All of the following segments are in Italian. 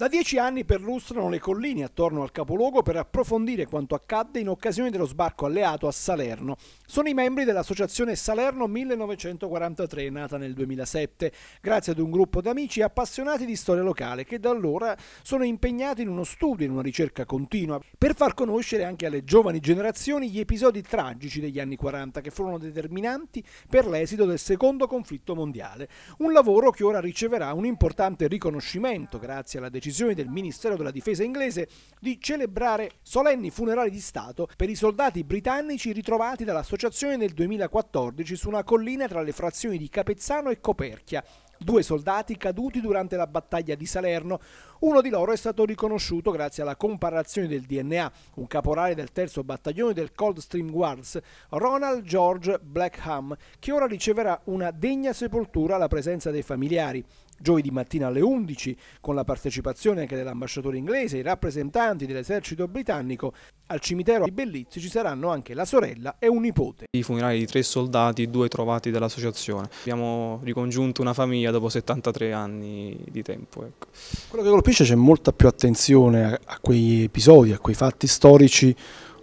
Da dieci anni perlustrano le colline attorno al capoluogo per approfondire quanto accadde in occasione dello sbarco alleato a Salerno. Sono i membri dell'associazione Salerno 1943, nata nel 2007, grazie ad un gruppo di amici appassionati di storia locale che da allora sono impegnati in uno studio, in una ricerca continua, per far conoscere anche alle giovani generazioni gli episodi tragici degli anni 40 che furono determinanti per l'esito del secondo conflitto mondiale. Un lavoro che ora riceverà un importante riconoscimento grazie alla decisione decisione del Ministero della Difesa inglese di celebrare solenni funerali di Stato per i soldati britannici ritrovati dall'associazione nel 2014 su una collina tra le frazioni di Capezzano e Coperchia, due soldati caduti durante la battaglia di Salerno. Uno di loro è stato riconosciuto grazie alla comparazione del DNA, un caporale del terzo battaglione del Coldstream Guards, Ronald George Blackham, che ora riceverà una degna sepoltura alla presenza dei familiari giovedì mattina alle 11 con la partecipazione anche dell'ambasciatore inglese, e i rappresentanti dell'esercito britannico. Al cimitero di Bellizzi ci saranno anche la sorella e un nipote. I funerali di tre soldati, due trovati dell'associazione. Abbiamo ricongiunto una famiglia dopo 73 anni di tempo. Ecco. Quello che colpisce c'è molta più attenzione a quegli episodi, a quei fatti storici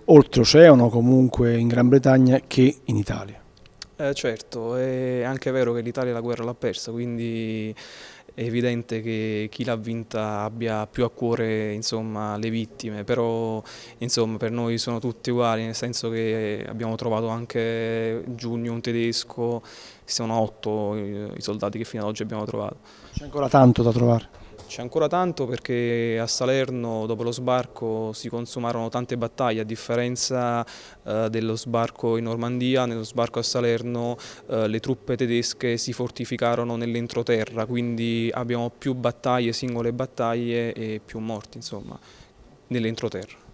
oltreoceano comunque in Gran Bretagna che in Italia. Eh certo, è anche vero che l'Italia la guerra l'ha persa, quindi è evidente che chi l'ha vinta abbia più a cuore insomma, le vittime, però insomma, per noi sono tutti uguali, nel senso che abbiamo trovato anche Giugno, un tedesco, sono otto eh, i soldati che fino ad oggi abbiamo trovato. C'è ancora tanto da trovare? C'è ancora tanto perché a Salerno dopo lo sbarco si consumarono tante battaglie, a differenza eh, dello sbarco in Normandia, nello sbarco a Salerno eh, le truppe tedesche si fortificarono nell'entroterra, quindi abbiamo più battaglie, singole battaglie e più morti insomma nell'entroterra.